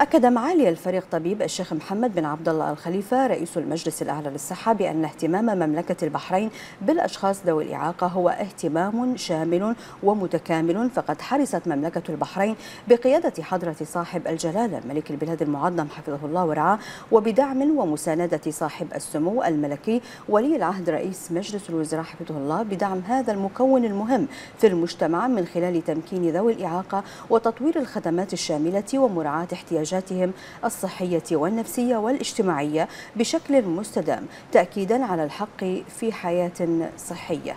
أكد معالي الفريق طبيب الشيخ محمد بن عبد الله الخليفة رئيس المجلس الأعلى للصحة بأن اهتمام مملكة البحرين بالأشخاص ذوي الإعاقة هو اهتمام شامل ومتكامل فقد حرصت مملكة البحرين بقيادة حضرة صاحب الجلالة ملك البلاد المعظم حفظه الله ورعاه وبدعم ومساندة صاحب السمو الملكي ولي العهد رئيس مجلس الوزراء حفظه الله بدعم هذا المكون المهم في المجتمع من خلال تمكين ذوي الإعاقة وتطوير الخدمات الشاملة ومراعاة احتياجات احتياجاتهم الصحية والنفسية والاجتماعية بشكل مستدام تأكيدا على الحق في حياة صحية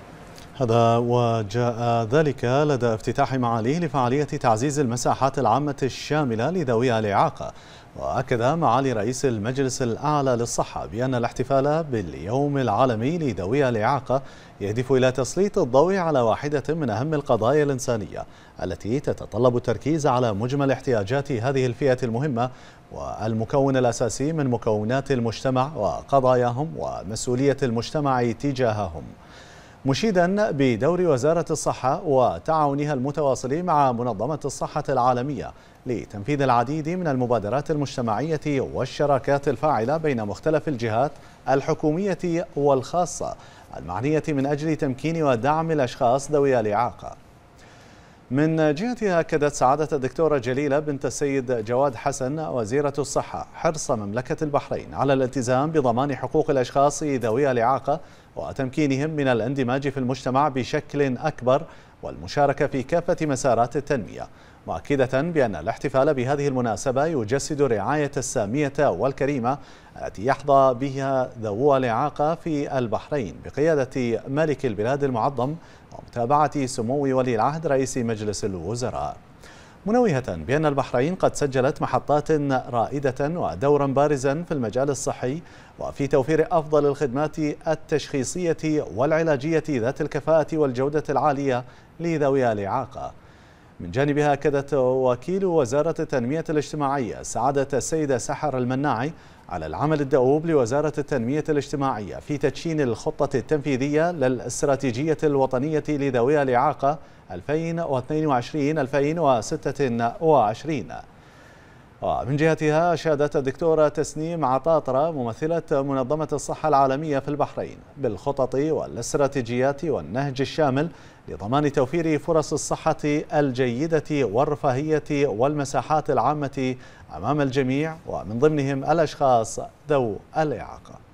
هذا وجاء ذلك لدى افتتاح معاليه لفعالية تعزيز المساحات العامة الشاملة لذوي الإعاقة وأكد معالي رئيس المجلس الأعلى للصحة بأن الاحتفال باليوم العالمي لذوي الإعاقة يهدف إلى تسليط الضوء على واحدة من أهم القضايا الإنسانية التي تتطلب التركيز على مجمل احتياجات هذه الفئة المهمة والمكون الأساسي من مكونات المجتمع وقضاياهم ومسؤولية المجتمع تجاههم مشيدا بدور وزارة الصحة وتعاونها المتواصل مع منظمة الصحة العالمية لتنفيذ العديد من المبادرات المجتمعية والشراكات الفاعلة بين مختلف الجهات الحكومية والخاصة المعنية من أجل تمكين ودعم الأشخاص ذوي الإعاقة من جهتها أكدت سعادة الدكتورة جليلة بنت السيد جواد حسن وزيرة الصحة حرص مملكة البحرين على الالتزام بضمان حقوق الأشخاص ذوي الإعاقة وتمكينهم من الاندماج في المجتمع بشكل أكبر والمشاركة في كافة مسارات التنمية مؤكدة بأن الاحتفال بهذه المناسبة يجسد رعاية السامية والكريمة التي يحظى بها ذوو الإعاقة في البحرين بقيادة ملك البلاد المعظم ومتابعة سمو ولي العهد رئيس مجلس الوزراء منوهة بأن البحرين قد سجلت محطات رائدة ودورا بارزا في المجال الصحي وفي توفير أفضل الخدمات التشخيصية والعلاجية ذات الكفاءة والجودة العالية لذوي الإعاقة من جانبها أكدت وكيل وزارة التنمية الاجتماعية سعادة السيدة سحر المناعي على العمل الدؤوب لوزارة التنمية الاجتماعية في تدشين الخطة التنفيذية للاستراتيجية الوطنية لذوي الإعاقة 2022-2026 ومن جهتها شادت الدكتورة تسنيم عطاطرة ممثلة منظمة الصحة العالمية في البحرين بالخطط والاستراتيجيات والنهج الشامل لضمان توفير فرص الصحة الجيدة والرفاهية والمساحات العامة أمام الجميع ومن ضمنهم الأشخاص ذو الإعاقة